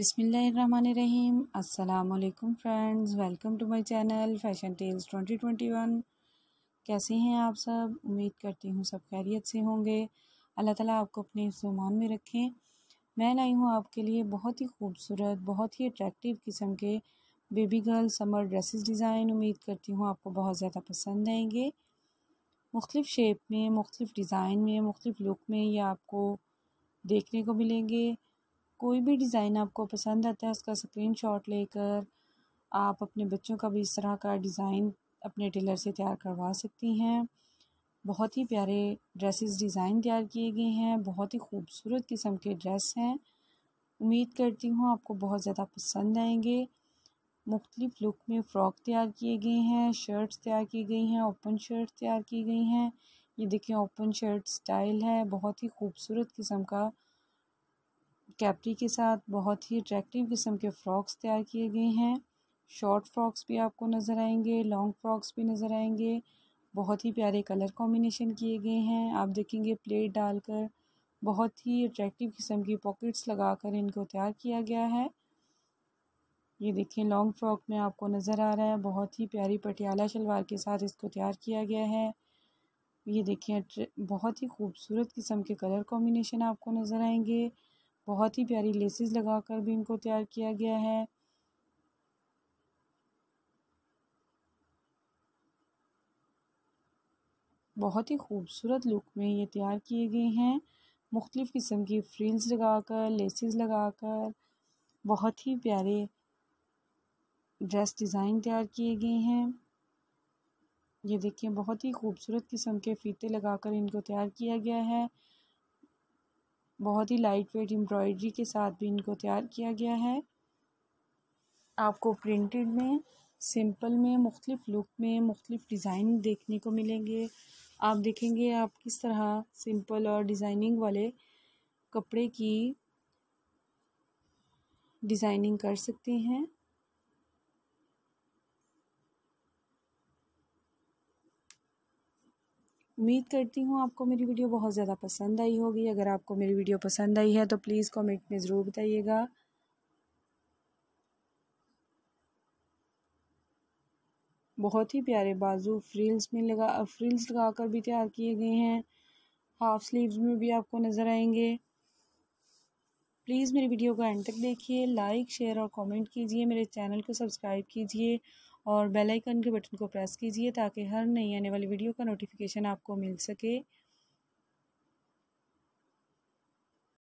बिसमीम् अल्लाम friends welcome to my channel fashion tales 2021 कैसे हैं आप सब उम्मीद करती हूँ सब खैरियत से होंगे अल्लाह ताला आपको अपने जुमान में रखें मैं लाई हूँ आपके लिए बहुत ही खूबसूरत बहुत ही अट्रैक्टिव किस्म के baby girl summer dresses design उम्मीद करती हूँ आपको बहुत ज़्यादा पसंद आएंगे मुख्तलिफ़ शेप में मुख्तलिफ़ डिज़ाइन में मुख्तलिफ़ लुक में ये आपको देखने को मिलेंगे कोई भी डिज़ाइन आपको पसंद आता है उसका स्क्रीन शॉट लेकर आप अपने बच्चों का भी इस तरह का डिज़ाइन अपने टेलर से तैयार करवा सकती हैं बहुत ही प्यारे ड्रेसेस डिज़ाइन तैयार किए गए हैं बहुत ही खूबसूरत किस्म के ड्रेस हैं उम्मीद करती हूँ आपको बहुत ज़्यादा पसंद आएंगे मुख्तलिफ लुक में फ़्रॉक तैयार किए गए हैं शर्ट्स तैयार की गई हैं ओपन शर्ट तैयार की गई हैं ये देखिए ओपन शर्ट स्टाइल है बहुत ही खूबसूरत किस्म का कैप्री के साथ बहुत ही अट्रैक्टिव किस्म के फ़्रॉक्स तैयार किए गए हैं शॉर्ट फ्रॉक्स भी आपको नज़र आएंगे लॉन्ग फ्रॉक्स भी नज़र आएंगे बहुत ही प्यारे कलर कॉम्बिनेशन किए गए हैं आप देखेंगे प्लेट डालकर बहुत ही अट्रैक्टिव किस्म की पॉकेट्स लगाकर इनको तैयार किया गया है ये देखें लॉन्ग फ्रॉक में आपको नज़र आ रहा है बहुत ही प्यारी पटियाला शलवार के साथ इसको तैयार किया गया है ये देखें बहुत ही खूबसूरत किस्म के कलर कॉम्बिनेशन आपको नज़र आएंगे बहुत ही प्यारी लेसेस लगाकर भी इनको तैयार किया गया है बहुत ही खूबसूरत लुक में ये तैयार किए गए हैं मुख्तलिफ़ किस्म की फ्रिल्स लगाकर लेसेस लगाकर बहुत ही प्यारे ड्रेस डिज़ाइन तैयार किए गए हैं ये देखिए बहुत ही खूबसूरत किस्म के फ़ीते लगाकर इनको तैयार किया गया है बहुत ही लाइट वेट एम्ब्रॉयडरी के साथ भी इनको तैयार किया गया है आपको प्रिंटेड में सिंपल में मुख्तलिफ लुक में मुख्तलिफ डिज़ाइन देखने को मिलेंगे आप देखेंगे आप किस तरह सिंपल और डिज़ाइनिंग वाले कपड़े की डिज़ाइनिंग कर सकते हैं उम्मीद करती हूँ आपको मेरी वीडियो बहुत ज़्यादा पसंद आई होगी अगर आपको मेरी वीडियो पसंद आई है तो प्लीज़ कमेंट में ज़रूर बताइएगा बहुत ही प्यारे बाजू फ्रिल्स में लगा फ्रिल्स लगा कर भी तैयार किए गए हैं हाफ स्लीव्स में भी आपको नज़र आएंगे प्लीज़ मेरी वीडियो को एंड तक देखिए लाइक शेयर और कमेंट कीजिए मेरे चैनल को सब्सक्राइब कीजिए और बेल आइकन के बटन को प्रेस कीजिए ताकि हर नई आने वाली वीडियो का नोटिफिकेशन आपको मिल सके